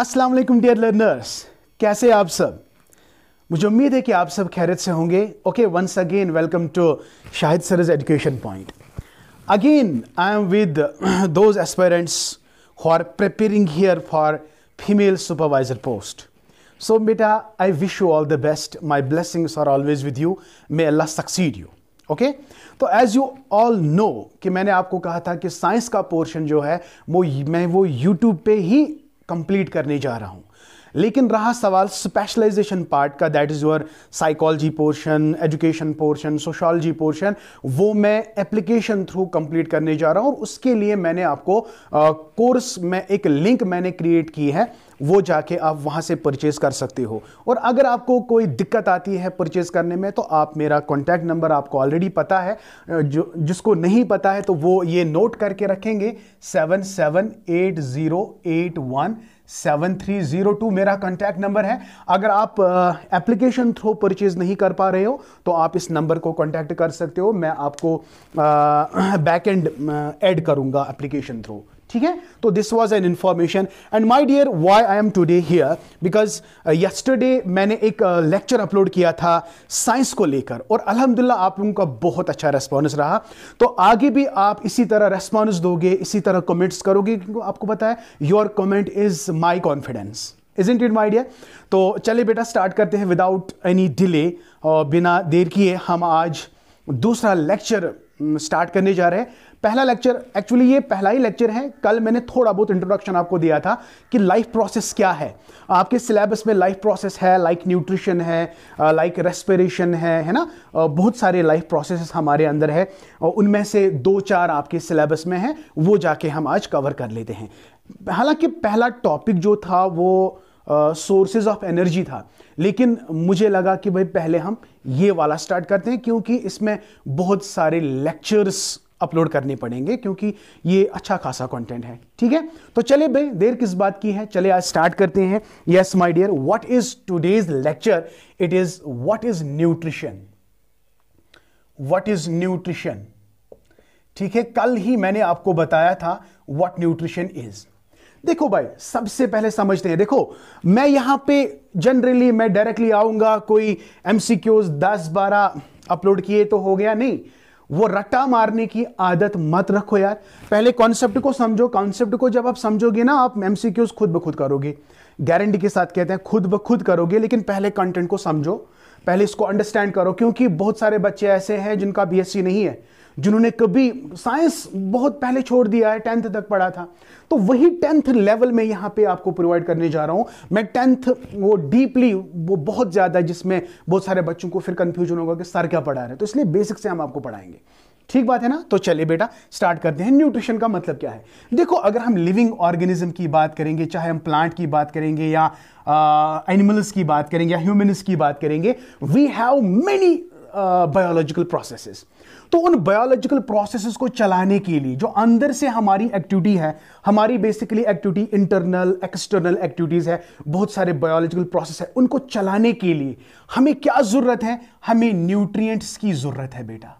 अस्सलाम वालेकुम dear learners कैसे आप सब मुझे उम्मीद है कि आप सब खैरत से होंगे okay once again welcome to Shahid Saraj education point again I am with those aspirants who are preparing here for female supervisor post so बेटा I wish you all the best my blessings are always with you may Allah succeed you okay तो as you all know कि मैंने आपको कहा था कि science का portion जो है वो मैं वो यूट्यूब पे ही कंप्लीट करने जा रहा हूं लेकिन रहा सवाल स्पेशलाइजेशन पार्ट का that is your psychology portion education portion sociology portion वो मैं एप्लीकेशन थ्रू कंप्लीट करने जा रहा हूं और उसके लिए मैंने आपको कोर्स में एक लिंक मैंने क्रिएट की है वो जाके आप वहाँ से परचेज़ कर सकते हो और अगर आपको कोई दिक्कत आती है परचेज़ करने में तो आप मेरा कॉन्टैक्ट नंबर आपको ऑलरेडी पता है जो जिसको नहीं पता है तो वो ये नोट करके रखेंगे seven seven eight zero eight one seven three zero two मेरा कॉन्टैक्ट नंबर है अगर आप एप्लीकेशन थ्रू परचेज़ नहीं कर पा रहे हो तो आप इस नंबर को कॉन्टैक्ट कर सकते हो मैं आपको बैक एंड ऐड करूँगा एप्लीकेशन थ्रू ठीक है तो this was an information and my dear why I am today here because yesterday मैंने एक लेक्चर uh, अपलोड किया था साइंस को लेकर और अलहमदिल्ला आप लोगों का बहुत अच्छा रेस्पॉन्स रहा तो आगे भी आप इसी तरह रेस्पॉन्स दोगे इसी तरह कमेंट्स करोगे क्योंकि आपको पता है your comment is my confidence is in it my dear तो चले बेटा स्टार्ट करते हैं विदाउट एनी डिले और बिना देर किए हम आज दूसरा लेक्चर स्टार्ट um, करने जा रहे हैं पहला लेक्चर एक्चुअली ये पहला ही लेक्चर है कल मैंने थोड़ा बहुत इंट्रोडक्शन आपको दिया था कि लाइफ प्रोसेस क्या है आपके सिलेबस में लाइफ प्रोसेस है लाइक न्यूट्रिशन है लाइक रेस्पिरेशन है है ना बहुत सारे लाइफ प्रोसेस हमारे अंदर है और उनमें से दो चार आपके सिलेबस में हैं वो जाके हम आज कवर कर लेते हैं हालांकि पहला टॉपिक जो था वो सोर्सेज ऑफ एनर्जी था लेकिन मुझे लगा कि भाई पहले हम ये वाला स्टार्ट करते हैं क्योंकि इसमें बहुत सारे लेक्चर्स अपलोड करने पड़ेंगे क्योंकि ये अच्छा खासा कंटेंट है ठीक है तो चले भाई देर किस बात की है चले आज स्टार्ट करते हैं yes my dear what is today's lecture it is what is nutrition what is nutrition ठीक है कल ही मैंने आपको बताया था व्हाट न्यूट्रिशन इज देखो भाई सबसे पहले समझते हैं देखो मैं यहां पे जनरली मैं डायरेक्टली आऊंगा कोई एमसीक्यूज दस बारह अपलोड किए तो हो गया नहीं वो रट्टा मारने की आदत मत रखो यार पहले कॉन्सेप्ट को समझो कॉन्सेप्ट को जब आप समझोगे ना आप एम खुद ब खुद करोगे गारंटी के साथ कहते हैं खुद ब खुद करोगे लेकिन पहले कंटेंट को समझो पहले इसको अंडरस्टैंड करो क्योंकि बहुत सारे बच्चे ऐसे हैं जिनका बीएससी नहीं है जिन्होंने कभी साइंस बहुत पहले छोड़ दिया है टेंथ तक पढ़ा था तो वही टेंथ लेवल में यहाँ पे आपको प्रोवाइड करने जा रहा हूँ मैं टेंथ वो डीपली वो बहुत ज़्यादा जिसमें बहुत सारे बच्चों को फिर कन्फ्यूजन होगा कि सर क्या पढ़ा रहे हैं तो इसलिए बेसिक से हम आपको पढ़ाएंगे ठीक बात है ना तो चलिए बेटा स्टार्ट करते हैं न्यूट्रिशन का मतलब क्या है देखो अगर हम लिविंग ऑर्गेनिज्म की बात करेंगे चाहे हम प्लांट की बात करेंगे या एनिमल्स की बात करेंगे या ह्यूमन्स की बात करेंगे we have many biological processes तो उन बायोलॉजिकल प्रोसेसेस को चलाने के लिए जो अंदर से हमारी एक्टिविटी है हमारी basically activity internal external activities है बहुत सारे बायोलॉजिकल प्रोसेस है उनको चलाने के लिए हमें क्या ज़रूरत है हमें न्यूट्रिएंट्स की ज़रूरत है बेटा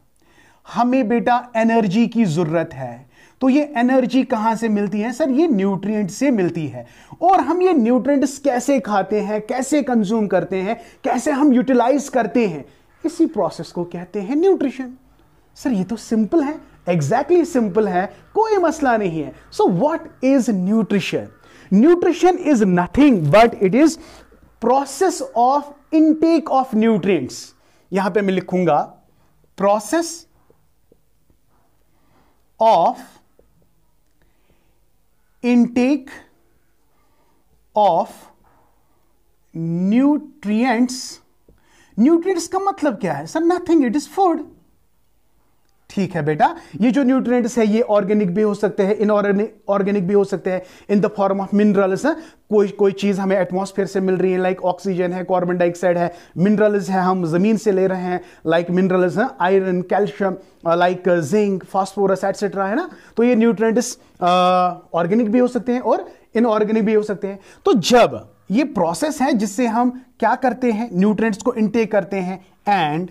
हमें बेटा एनर्जी की ज़रूरत है तो ये एनर्जी कहाँ से मिलती है सर ये न्यूट्रिएंट से मिलती है और हम ये न्यूट्रिएंट्स कैसे खाते हैं कैसे कंज्यूम करते हैं कैसे हम यूटिलाइज करते हैं इसी प्रोसेस को कहते हैं न्यूट्रिशन सर ये तो सिंपल है एग्जैक्टली exactly सिंपल है कोई मसला नहीं है so what is nutrition nutrition is nothing but it is process of intake of nutrients यहां पे मैं लिखूंगा process of intake of nutrients nutrients का मतलब क्या है sir nothing it is food ठीक है बेटा ये जो न्यूट्रिएंट्स है ये ऑर्गेनिक भी हो सकते हैं इन ऑर्गेनिक भी हो सकते हैं in the form of minerals कोई कोई चीज़ हमें एटमॉस्फेयर से मिल रही है लाइक ऑक्सीजन है कार्बन डाइऑक्साइड है मिनरल्स है हम ज़मीन से ले रहे हैं लाइक मिनरल्स हैं iron calcium like zinc phosphorus etcetera है ना तो ये न्यूट्रिएंट्स ऑर्गेनिक uh, भी हो सकते हैं और इनऑर्गेनिक भी हो सकते हैं तो जब ये प्रोसेस है जिससे हम क्या करते हैं न्यूट्रिएंट्स को इनटेक करते हैं and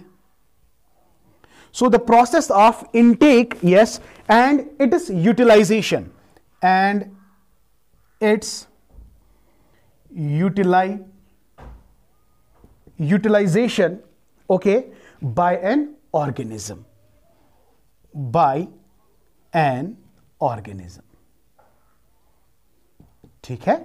so the process of intake yes and it is utilisation and its utili utilisation okay by an organism by an organism ठीक है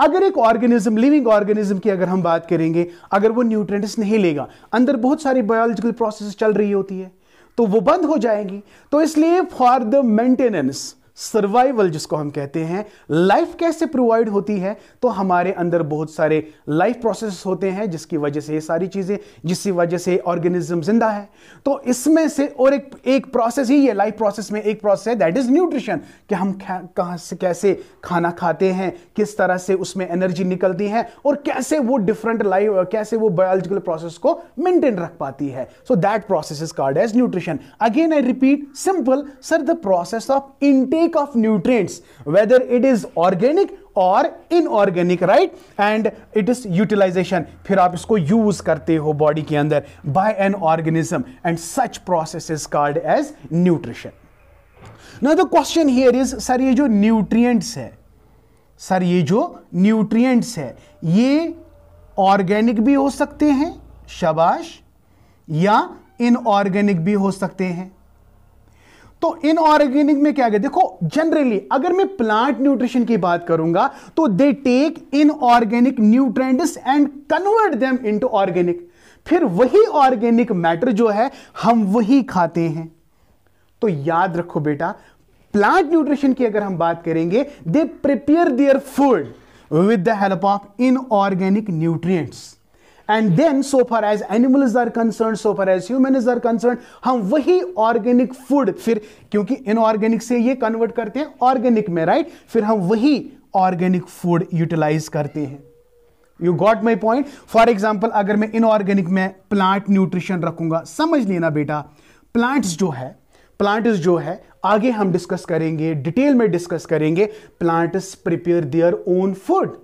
अगर एक ऑर्गेनिज्म लिविंग ऑर्गेनिज्म की अगर हम बात करेंगे अगर वो न्यूट्रेंट्स नहीं लेगा अंदर बहुत सारी बायोलॉजिकल प्रोसेस चल रही होती है तो वो बंद हो जाएंगी तो इसलिए फॉर द मेंटेनेंस सर्वाइवल जिसको हम कहते हैं लाइफ कैसे प्रोवाइड होती है तो हमारे अंदर बहुत सारे लाइफ प्रोसेस होते हैं जिसकी वजह से ये सारी चीज़ें जिसकी वजह से ऑर्गेनिज्म जिंदा है तो इसमें से और एक एक प्रोसेस ही है लाइफ प्रोसेस में एक प्रोसेस है दैट इज़ न्यूट्रिशन कि हम कहाँ से कैसे खाना खाते हैं किस तरह से उसमें एनर्जी निकलती है और कैसे वो डिफरेंट लाइफ कैसे वो बायोलॉजिकल प्रोसेस को मेंटेन रख पाती है so that process is called as nutrition again I repeat simple sir the process of intake intake of nutrients whether it is organic और inorganic right and it is utilisation फिर आप इसको use करते हो body के अंदर by an organism and such process is called as nutrition now the question here is sir ये जो न्यूट्रिएंट्स है सर ये जो न्यूट्रिएंट्स है ये ऑर्गेनिक भी हो सकते हैं शबाश या इनऑर्गेनिक भी हो सकते हैं तो इनऑर्गेनिक में क्या गया देखो जनरली अगर मैं प्लांट न्यूट्रिशन की बात करूंगा तो they take inorganic nutrient and convert them into organic फिर वही ऑर्गेनिक मैटर जो है हम वही खाते हैं तो याद रखो बेटा प्लांट न्यूट्रिशन की अगर हम बात करेंगे they prepare their food with the help of inorganic nutrients and then so far as is are concern so far as human are concern हम वही ऑर्गेनिक फूड फिर क्योंकि इनऑर्गेनिक से ये कन्वर्ट करते हैं ऑर्गेनिक में राइट right? फिर हम वही ऑर्गेनिक फूड यूटिलाइज करते हैं you got my point for example अगर मैं इनऑर्गेनिक में प्लांट न्यूट्रिशन रखूंगा समझ लेना बेटा प्लांट्स जो है प्लांट्स जो है आगे हम डिस्कस करेंगे डिटेल में डिस्कस करेंगे plants prepare their own food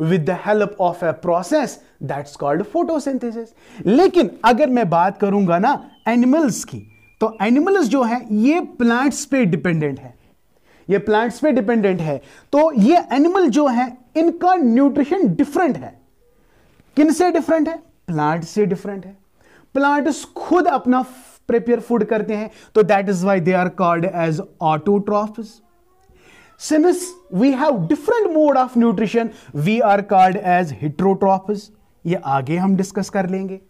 with the help of a process that's called photosynthesis लेकिन अगर मैं बात करूंगा ना एनिमल्स की तो एनिमल्स जो है ये प्लांट्स पे डिपेंडेंट है ये प्लांट्स पे डिपेंडेंट है तो ये एनिमल जो है इनका न्यूट्रिशन डिफरेंट है किन से डिफरेंट है प्लांट से डिफरेंट है प्लांट्स खुद अपना प्रिपेयर फूड करते हैं तो that is why they are called as autotrophs since we have different mode of nutrition we are called as heterotroph ये आगे हम डिस्कस कर लेंगे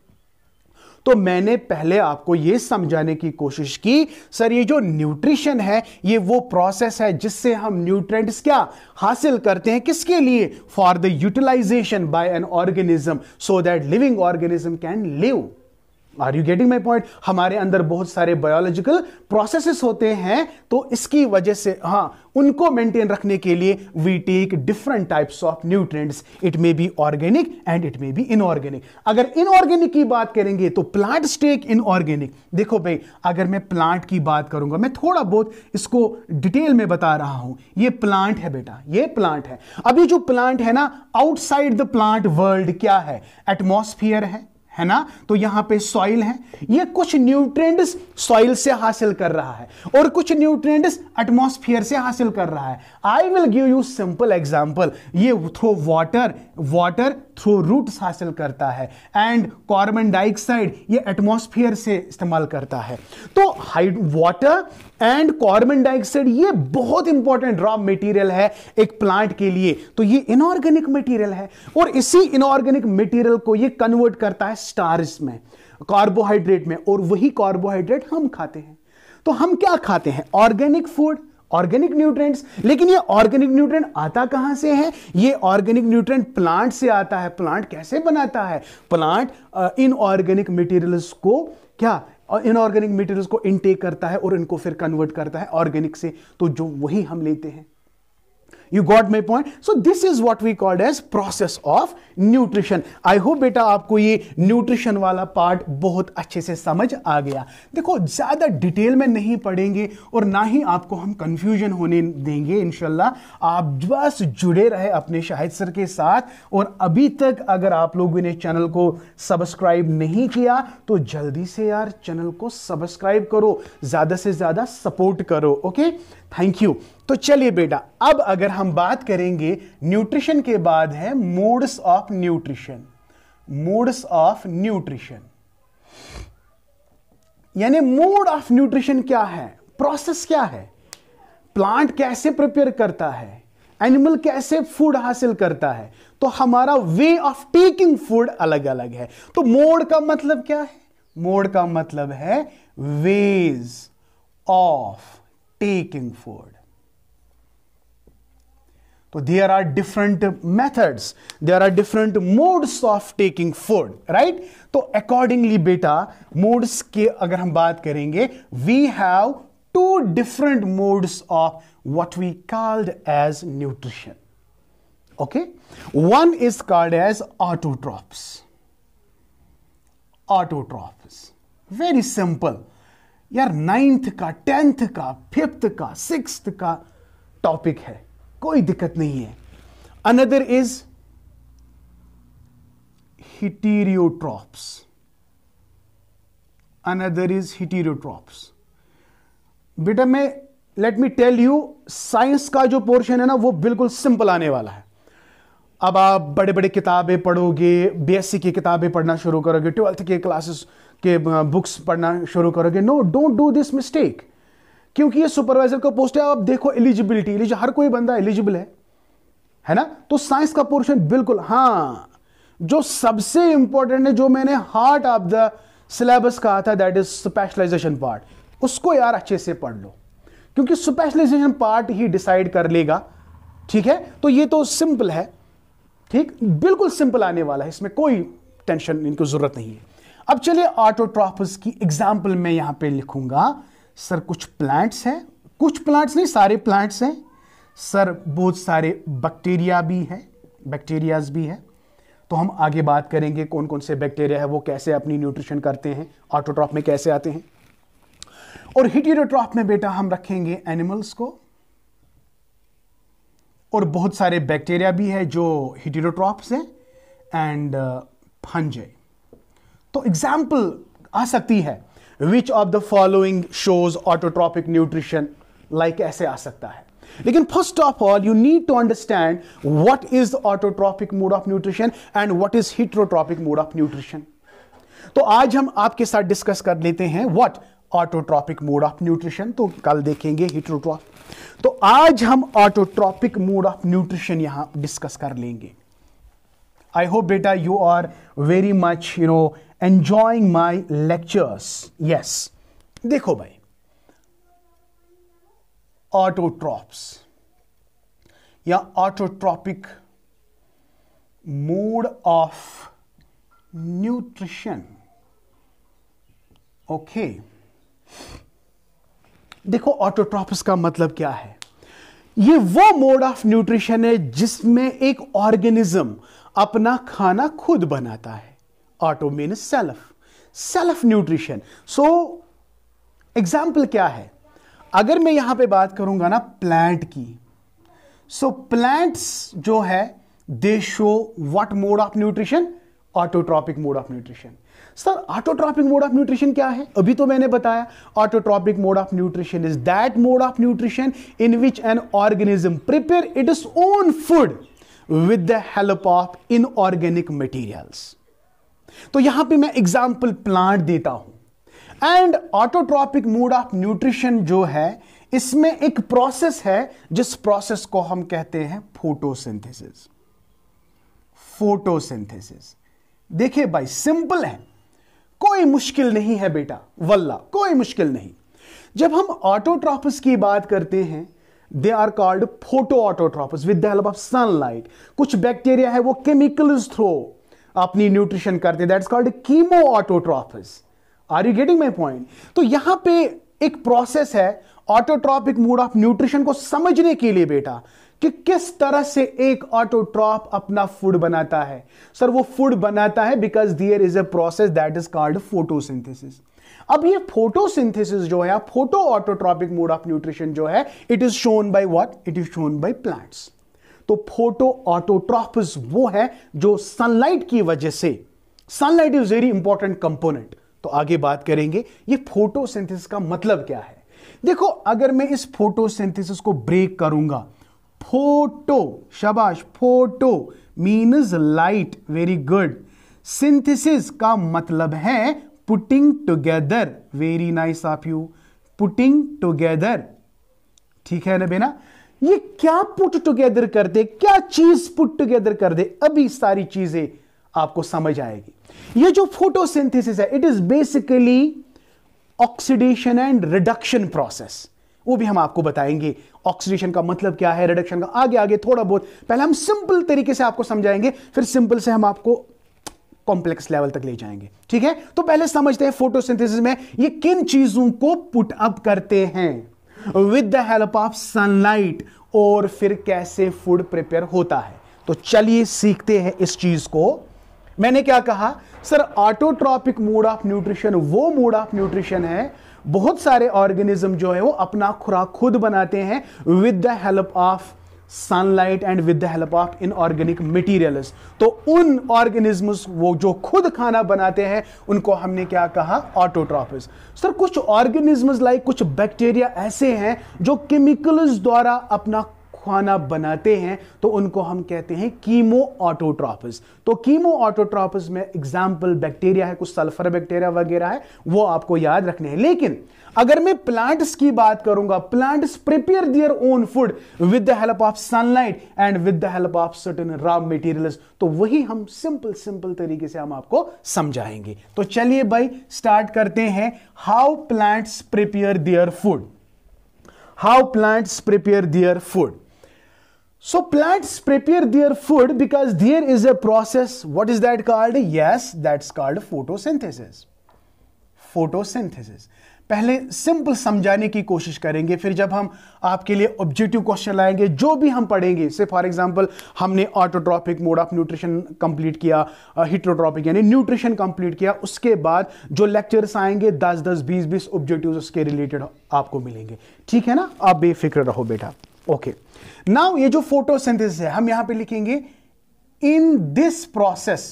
तो मैंने पहले आपको यह समझाने की कोशिश की सर ये जो न्यूट्रिशन है ये वो प्रोसेस है जिससे हम न्यूट्रेंट्स क्या हासिल करते हैं किसके लिए for the utilisation by an organism so that living organism can live are you getting my point हमारे अंदर बहुत सारे बायोलॉजिकल प्रोसेसेस होते हैं तो इसकी वजह से हाँ उनको मेंटेन रखने के लिए we take different types of nutrient it may be organic and it may be inorganic अगर इनऑर्गेनिक की बात करेंगे तो प्लांट टेक इनऑर्गेनिक देखो भाई अगर मैं प्लांट की बात करूंगा मैं थोड़ा बहुत इसको डिटेल में बता रहा हूं ये प्लांट है बेटा ये प्लांट है अभी जो प्लांट है ना आउटसाइड द प्लांट वर्ल्ड क्या है एटमोस्फियर है है ना तो यहां पे सॉइल है ये कुछ न्यूट्रेंड्स सॉइल से हासिल कर रहा है और कुछ न्यूट्रेंड्स एटमॉस्फेयर से हासिल कर रहा है I will give you simple example ये through water water through roots हासिल करता है एंड कार्बन डाइऑक्साइड ये एटमॉस्फेयर से इस्तेमाल करता है तो हाइड वाटर एंड कार्बन डाइऑक्साइड ये बहुत इंपॉर्टेंट रॉ मटेरियल है एक प्लांट के लिए तो ये इनऑर्गेनिक मटेरियल है और इसी इनऑर्गेनिक मटेरियल को ये कन्वर्ट करता है स्टार्स में कार्बोहाइड्रेट में और वही कार्बोहाइड्रेट हम खाते हैं तो हम क्या खाते हैं ऑर्गेनिक फूड ऑर्गेनिक न्यूट्रिएंट्स लेकिन ये ऑर्गेनिक न्यूट्रिएंट आता कहां से है ये ऑर्गेनिक न्यूट्रिएंट प्लांट से आता है प्लांट कैसे बनाता है प्लांट इन ऑर्गेनिक मटेरियल्स को क्या इनऑर्गेनिक मटेरियल्स को इनटेक करता है और इनको फिर कन्वर्ट करता है ऑर्गेनिक से तो जो वही हम लेते हैं you got my point so this is what we called as process of nutrition I hope बेटा आपको ये न्यूट्रिशन वाला पार्ट बहुत अच्छे से समझ आ गया देखो ज्यादा डिटेल में नहीं पढ़ेंगे और ना ही आपको हम कंफ्यूजन होने देंगे इनशाला आप बस जुड़े रहे अपने शाहिद सर के साथ और अभी तक अगर आप लोगों ने चैनल को सब्सक्राइब नहीं किया तो जल्दी से यार चैनल को सब्सक्राइब करो ज्यादा से ज्यादा सपोर्ट करो ओके थैंक यू तो चलिए बेटा अब अगर हम बात करेंगे न्यूट्रिशन के बाद है modes of nutrition modes of nutrition यानी मोड ऑफ न्यूट्रिशन क्या है प्रोसेस क्या है प्लांट कैसे प्रिपेयर करता है एनिमल कैसे फूड हासिल करता है तो हमारा वे ऑफ टेकिंग फूड अलग अलग है तो मोड का मतलब क्या है मोड का मतलब है ways of taking food. So there are different methods, there are different modes of taking food, right? So accordingly beta modes के अगर हम बात करेंगे we have two different modes of what we called as nutrition. Okay? One is called as autotrophs. Autotrophs. Very simple. यार ninth का tenth का fifth का six का टॉपिक है कोई दिक्कत नहीं है another is heterotrophs another is heterotrophs बेटा मैं let me tell you science का जो पोर्शन है ना वो बिल्कुल सिंपल आने वाला है अब आप बड़े बड़े किताबें पढ़ोगे बीएससी की किताबें पढ़ना शुरू करोगे ट्वेल्थ की क्लासेस के बुक्स पढ़ना शुरू करोगे no don't do this mistake क्योंकि ये सुपरवाइजर का पोस्ट है आप देखो एलिजिबिलिटी एलिज हर कोई बंदा एलिजिबल है है ना तो साइंस का पोर्शन बिल्कुल हाँ जो सबसे इंपॉर्टेंट है जो मैंने हार्ट ऑफ द सिलेबस कहा था दैट इज स्पेशलाइजेशन पार्ट उसको यार अच्छे से पढ़ लो क्योंकि स्पेशलाइजेशन पार्ट ही डिसाइड कर लेगा ठीक है तो ये तो सिंपल है ठीक बिल्कुल सिंपल आने वाला है इसमें कोई टेंशन इनको जरूरत नहीं है अब चलिए ऑटोट्रॉफस की एग्जाम्पल मैं यहां पे लिखूंगा सर कुछ प्लांट्स हैं कुछ प्लांट्स नहीं सारे प्लांट्स हैं सर बहुत सारे बैक्टीरिया भी हैं बैक्टीरियाज भी हैं तो हम आगे बात करेंगे कौन कौन से बैक्टीरिया है वो कैसे अपनी न्यूट्रिशन करते हैं ऑटोट्रॉफ में कैसे आते हैं और हिटीरोट्रॉफ में बेटा हम रखेंगे एनिमल्स को और बहुत सारे बैक्टीरिया भी है जो हिटीरोट्रॉप्स हैं एंड फंजय uh, तो एग्जाम्पल आ सकती है which of the following shows autotrophic nutrition like ऐसे आ सकता है लेकिन first of all you need to understand what is the autotrophic mode of nutrition and what is heterotrophic mode of nutrition तो आज हम आपके साथ डिस्कस कर लेते हैं what autotrophic mode of nutrition तो कल देखेंगे हिट्रोट्रॉप तो आज हम ऑटोट्रॉपिक मोड ऑफ न्यूट्रिशन यहां डिस्कस कर लेंगे आई होप बेटा you are very much you know enjoying my lectures yes देखो भाई ऑटोट्रॉप्स या autotrophic mode of nutrition okay देखो ऑटोट्रॉपिस का मतलब क्या है ये वो मोड ऑफ न्यूट्रिशन है जिसमें एक ऑर्गेनिज्म अपना खाना खुद बनाता है auto mean self self nutrition so example क्या है अगर मैं यहां पे बात करूंगा ना प्लांट की सो so, प्लांट्स जो है they show what mode of nutrition autotrophic mode of nutrition sir autotrophic mode of nutrition क्या है अभी तो मैंने बताया autotrophic mode of nutrition is that mode of nutrition in which an organism prepare it is own food with the help of inorganic materials तो यहां पे मैं एग्जाम्पल प्लांट देता हूं and autotrophic mode of nutrition जो है इसमें एक प्रोसेस है जिस प्रोसेस को हम कहते हैं फोटोसिंथेसिस फोटोसिंथेसिस देखिए भाई सिंपल है कोई मुश्किल नहीं है बेटा वल्ला कोई मुश्किल नहीं जब हम ऑटोट्रॉपिस की बात करते हैं they are called photo autotrophs with the help of sunlight कुछ बैक्टीरिया है वो केमिकल्स थ्रो अपनी न्यूट्रिशन करते that's called chemo autotrophs are you getting my point तो यहां पे एक प्रोसेस है ऑटोट्रॉपिक मूड ऑफ न्यूट्रिशन को समझने के लिए बेटा कि किस तरह से एक ऑटोट्रॉप अपना फूड बनाता है सर वो फूड बनाता है because there is a process that is called photosynthesis अब ये फोटोसिंथेसिस जो है photo autotrophic mode of nutrition जो है it is shown by what it is shown by plants तो फोटो ऑटोट्रॉफ वो है जो सनलाइट की वजह से sunlight is very important component तो आगे बात करेंगे ये फोटोसिंथेसिस का मतलब क्या है देखो अगर मैं इस फोटोसिंथेसिस को ब्रेक करूंगा फोटो शबाश photo mean light very good synthesis का मतलब है putting together very nice of you putting together ठीक है ना बेना ये क्या पुट टुगेदर कर दे क्या चीज पुट टुगेदर कर दे अभी सारी चीजें आपको समझ आएगी ये जो फोटोसिंथेसिस है it is basically oxidation and reduction process वो भी हम आपको बताएंगे ऑक्सीडेशन का मतलब क्या है रिडक्शन का आगे आगे थोड़ा बहुत पहले हम सिंपल तरीके से आपको समझाएंगे फिर सिंपल से हम आपको कॉम्प्लेक्स लेवल तक ले जाएंगे ठीक है तो पहले समझते हैं फोटोसिंथेसिस में ये किन चीजों को पुट अप करते हैं with the help of sunlight और फिर कैसे फूड प्रिपेयर होता है तो चलिए सीखते हैं इस चीज को मैंने क्या कहा sir autotrophic mode of nutrition वो मोड ऑफ न्यूट्रिशन है बहुत सारे ऑर्गेनिज्म जो है वो अपना खुराक खुद बनाते हैं with the help of sunlight and with the help of inorganic materials तो उन ऑर्गेनिजम्स वो जो खुद खाना बनाते हैं उनको हमने क्या कहा ऑटोट्रॉफिस सर कुछ ऑर्गेनिजम्स लाइक कुछ बैक्टीरिया ऐसे हैं जो केमिकल्स द्वारा अपना खाना बनाते हैं तो उनको हम कहते हैं कीमो ऑटोट्रॉपिस तो कीमो ऑटोट्रॉपिस में एग्जाम्पल बैक्टीरिया है कुछ सल्फर बैक्टीरिया वगैरह है वो आपको याद रखने हैं लेकिन अगर मैं प्लांट्स की बात करूंगा plants prepare their own food with the help of sunlight and with the help of certain raw materials तो वही हम सिंपल सिंपल तरीके से हम आपको समझाएंगे तो चलिए भाई स्टार्ट करते हैं how plants prepare their food how plants prepare their food So plants prepare their food because there is a process. What is that called? Yes, that's called photosynthesis. Photosynthesis. पहले सिंपल समझाने की कोशिश करेंगे फिर जब हम आपके लिए ऑब्जेक्टिव क्वेश्चन लाएंगे जो भी हम पढ़ेंगे से फॉर एग्जांपल हमने autotrophic mode of nutrition complete किया हिट्रोट्रॉपिक यानी न्यूट्रिशन कंप्लीट किया उसके बाद जो लेक्चर्स आएंगे दस दस बीस बीस ऑब्जेक्टिव्स उसके रिलेटेड आपको मिलेंगे ठीक है ना आप बेफिक्र रहो बेटा ओके okay. नाउ ये जो फोटोसिंथेसिस है हम यहां पे लिखेंगे in this process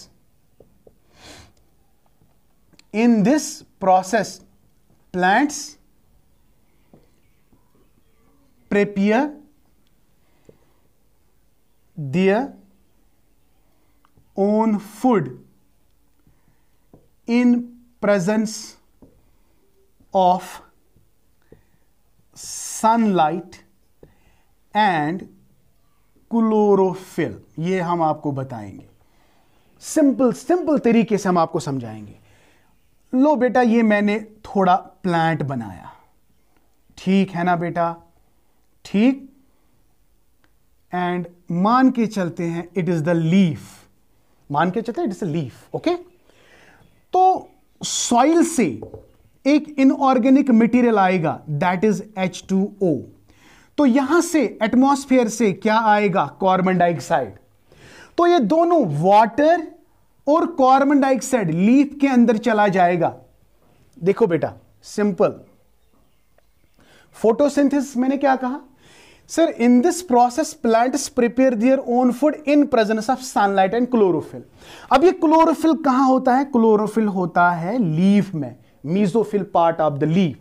in this process plants prepare their own food in presence of sunlight and chlorophyll ये हम आपको बताएंगे सिंपल सिंपल तरीके से हम आपको समझाएंगे लो बेटा ये मैंने थोड़ा प्लांट बनाया ठीक है ना बेटा ठीक एंड मान के चलते हैं इट इज द लीफ मान के चलते it is the leaf okay तो सॉइल से एक इनऑर्गेनिक मटेरियल आएगा that is H two O तो यहां से एटमोस्फेयर से क्या आएगा कार्बन डाइऑक्साइड तो ये दोनों वाटर और कार्बन डाइऑक्साइड लीफ के अंदर चला जाएगा देखो बेटा सिंपल फोटोसिंथेसिस मैंने क्या कहा sir in this process plants prepare their own food in presence of sunlight and chlorophyll अब ये क्लोरोफिल कहां होता है क्लोरोफिल होता है लीफ में mesophyll part of the leaf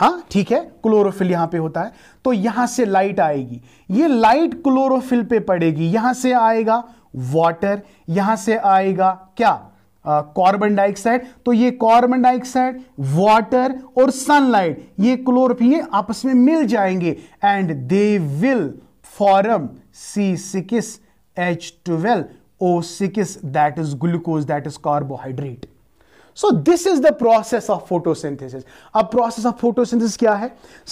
हाँ ठीक है क्लोरोफिल यहां पे होता है तो यहां से लाइट आएगी ये लाइट क्लोरोफिल पे पड़ेगी यहां से आएगा वाटर यहां से आएगा क्या कार्बन डाइऑक्साइड तो ये कार्बन डाइऑक्साइड वाटर और सनलाइट ये क्लोरोफिल ये आपस में मिल जाएंगे and they will form C six H twelve O six that is glucose that is carbohydrate so this is the process of photosynthesis अब प्रोसेस ऑफ फोटोसिंथेसिस क्या है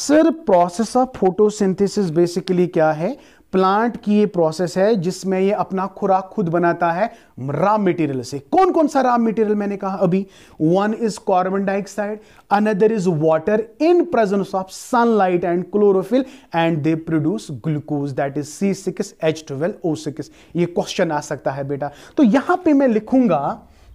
sir process of photosynthesis basically क्या है plant की ये process है जिसमें ये अपना खुराक खुद बनाता है रॉ मटेरियल से कौन कौन सा रॉ मटेरियल मैंने कहा अभी one is carbon dioxide another is water in presence of sunlight and chlorophyll and they produce glucose that is C six H twelve O six ये क्वेश्चन आ सकता है बेटा तो यहां पे मैं लिखूंगा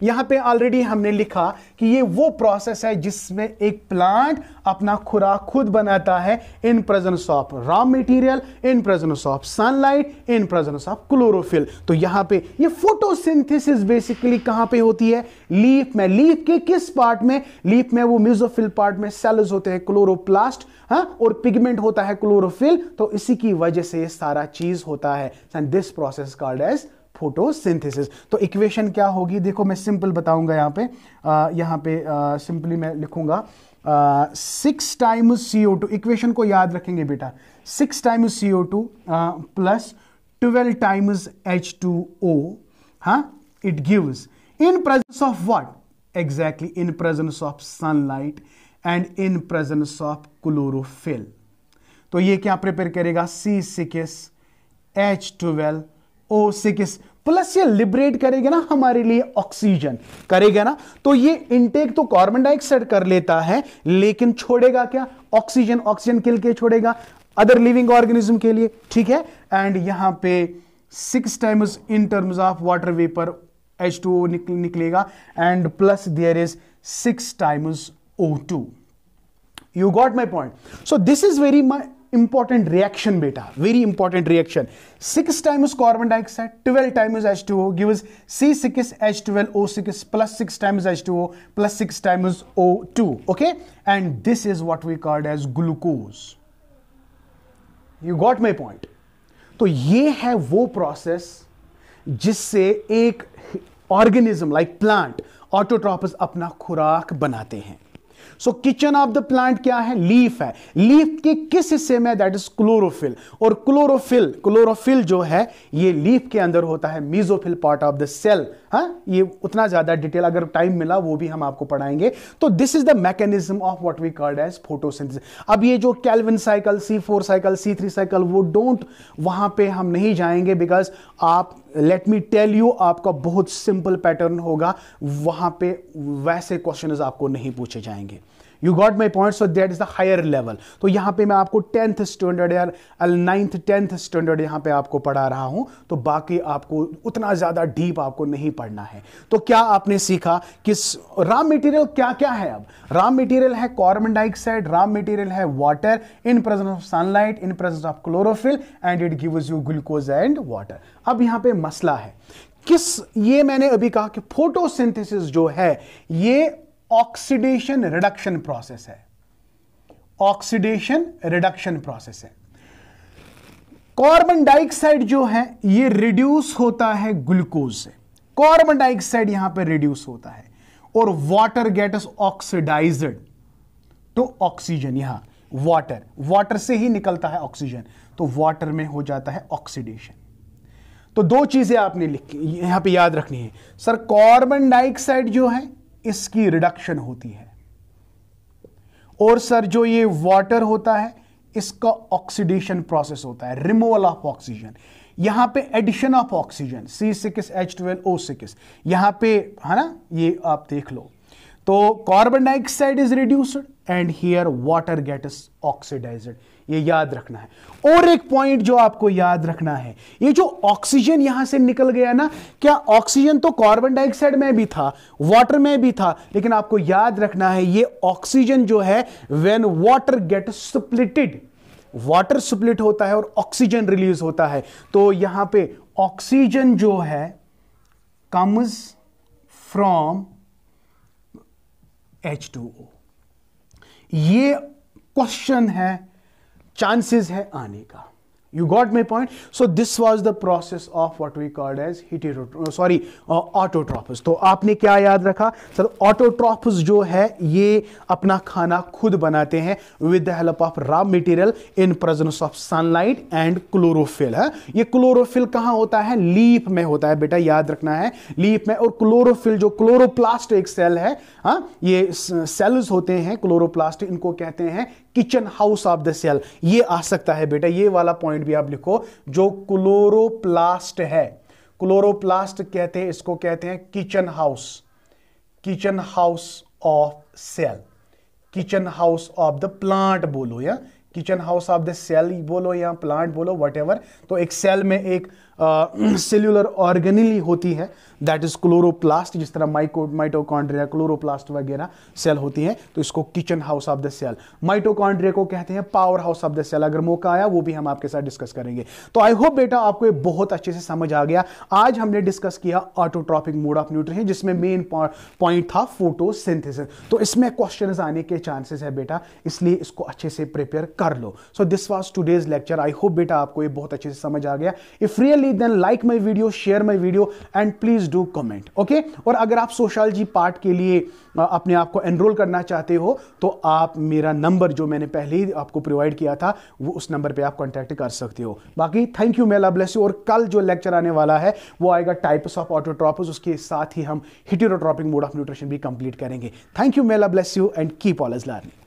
यहां पे ऑलरेडी हमने लिखा कि ये वो प्रोसेस है जिसमें एक प्लांट अपना खुराक खुद बनाता है in presence of raw material in presence of sunlight in presence of chlorophyll तो यहां पे ये फोटोसिंथेसिस बेसिकली कहां पे होती है लीफ में लीफ के किस पार्ट में लीफ में वो म्यूजोफिल पार्ट में सेल्स होते हैं क्लोरोप्लास्ट हाँ और पिगमेंट होता है क्लोरोफिल तो इसी की वजह से ये सारा चीज होता है and this process called as photosynthesis तो इक्वेशन क्या होगी देखो मैं सिंपल बताऊंगा यहां पे आ, यहां पे सिंपली मैं लिखूंगा six time CO two equation को याद रखेंगे बेटा six time CO two plus twelve times H two O हा it gives in presence of what exactly in presence of sunlight and in presence of chlorophyll तो ये क्या prepare करेगा C six H twelve O six plus ये liberate करेगा ना हमारे लिए ऑक्सीजन करेगा ना तो ये इनटेक तो कार्बन डाइऑक्साइड कर लेता है लेकिन छोड़ेगा क्या ऑक्सीजन ऑक्सीजन किल के छोड़ेगा अदर लिविंग ऑर्गेनिज्म के लिए ठीक है एंड यहां पे six times in terms of water vapour H two निकल, निकलेगा and plus there is six times O two you got my point so this is very my important reaction बेटा very important reaction six times carbon dioxide twelve is H two O give C six H twelve O six plus six is H two O plus six is O two okay and this is what we called as glucose you got my point तो ये है वो process जिससे एक organism like plant ऑटोट्रॉपस अपना खुराक बनाते हैं so kitchen of the plant क्या है लीफ है लीफ के किस हिस्से में दैट इज क्लोरोफिल और क्लोरोफिल क्लोरोफिल जो है ये लीफ के अंदर होता है mesophyll part of the cell हाँ ये उतना ज्यादा डिटेल अगर टाइम मिला वो भी हम आपको पढ़ाएंगे तो this is the mechanism of what we called as photosynthesis अब ये जो Calvin cycle C four cycle C three cycle वो डोंट वहां पे हम नहीं जाएंगे बिकॉज आप लेट मी टेल यू आपका बहुत सिंपल पैटर्न होगा वहां पे वैसे क्वेश्चन आपको नहीं पूछे जाएंगे you got my point so that is the higher level तो यहां पे मैं आपको टेंथ स्टैंडर्ड या नाइन्थ टेंथ स्टैंडर्ड यहां पे आपको पढ़ा रहा हूं तो बाकी आपको उतना ज़्यादा डीप आपको नहीं पढ़ना है तो क्या आपने सीखा कि रॉ मटेरियल क्या क्या है अब रॉ मटेरियल है कार्बन डाइऑक्साइड रॉ मटेरियल है water in presence of sunlight in presence of chlorophyll and it gives you glucose and water अब यहां पे मसला है किस ये मैंने अभी कहा कि फोटोसिंथेसिस जो है ये ऑक्सीडेशन रिडक्शन प्रोसेस है ऑक्सीडेशन रिडक्शन प्रोसेस है कार्बन डाइऑक्साइड जो है ये रिड्यूस होता है ग्लूकोज से कार्बन डाइऑक्साइड यहां पर रिड्यूस होता है और water gets oxidized to oxygen यहां वाटर वाटर से ही निकलता है ऑक्सीजन तो वाटर में हो जाता है ऑक्सीडेशन तो दो चीजें आपने लिखी यहां पे याद रखनी है सर कार्बन डाइऑक्साइड जो है इसकी रिडक्शन होती है और सर जो ये वाटर होता है इसका ऑक्सीडेशन प्रोसेस होता है रिमूवल ऑफ ऑक्सीजन यहां पे addition of oxygen C six H twelve O six यहां पे है ना ये आप देख लो तो carbon dioxide is reduced and here water get is oxidized ये याद रखना है और एक पॉइंट जो आपको याद रखना है ये जो ऑक्सीजन यहां से निकल गया ना क्या ऑक्सीजन तो कार्बन डाइऑक्साइड में भी था वाटर में भी था लेकिन आपको याद रखना है ये ऑक्सीजन जो है when water get splitted water split होता है और ऑक्सीजन रिलीज होता है तो यहां पर ऑक्सीजन जो है comes from H two O ये क्वेश्चन है चांसेस है आने का you got my point so this was the process of what we called as hetero sorry autotrophs तो आपने क्या याद रखा सर ऑटोट्रॉपस जो है ये अपना खाना खुद बनाते हैं with the help of raw material in presence of sunlight and chlorophyll है ये क्लोरोफिल कहाँ होता है लीप में होता है बेटा याद रखना है लीप में और क्लोरोफिल जो क्लोरोप्लास्ट एक सेल है हा? ये सेल्स होते हैं क्लोरोप्लास्ट इनको कहते हैं kitchen house of the cell ये आ सकता है बेटा ये वाला पॉइंट भी आप लिखो जो क्लोरोप्लास्ट है क्लोरोप्लास्ट कहते हैं इसको कहते हैं kitchen house kitchen house of cell kitchen house of the plant बोलो या kitchen house of the cell बोलो या प्लांट बोलो वट तो एक सेल में एक सेल्युलर ऑर्गेनिली होती है दैट इज क्लोरोप्लास्ट जिस तरह माइको माइटोकॉन्ड्रिया क्लोरोप्लास्ट वगैरह सेल होती है तो इसको kitchen house of the cell mitochondria को कहते हैं power house of the cell अगर मौका आया वो भी हम आपके साथ डिस्कस करेंगे तो आई होप बेटा आपको ये बहुत अच्छे से समझ आ गया आज हमने डिस्कस किया ऑटोट्रॉपिक मोड ऑफ न्यूट्रिशन जिसमें मेन पॉइंट था फोटोसिंथेसिस तो इसमें क्वेश्चन आने के चांसेस है बेटा इसलिए इसको अच्छे से प्रिपेयर कर लो so this was today's lecture I hope बेटा आपको ये बहुत अच्छे से समझ आ गया if really really then like my video share my video and please do comment okay और अगर आप जी पार्ट के लिए अपने आप को एनरोल करना चाहते हो तो आप मेरा नंबर जो मैंने पहले ही आपको प्रोवाइड किया था वो उस नंबर पे आप कॉन्टैक्ट कर सकते हो बाकी थैंक यू मेला ब्लेस यू और कल जो लेक्चर आने वाला है वो आएगा टाइप्स ऑफ ऑटोट्रॉपस उसके साथ ही हम हिटेरोट्रॉपिक मोड ऑफ न्यूट्रिशन भी कंप्लीट करेंगे थैंक यू मेला bless you and keep all is learning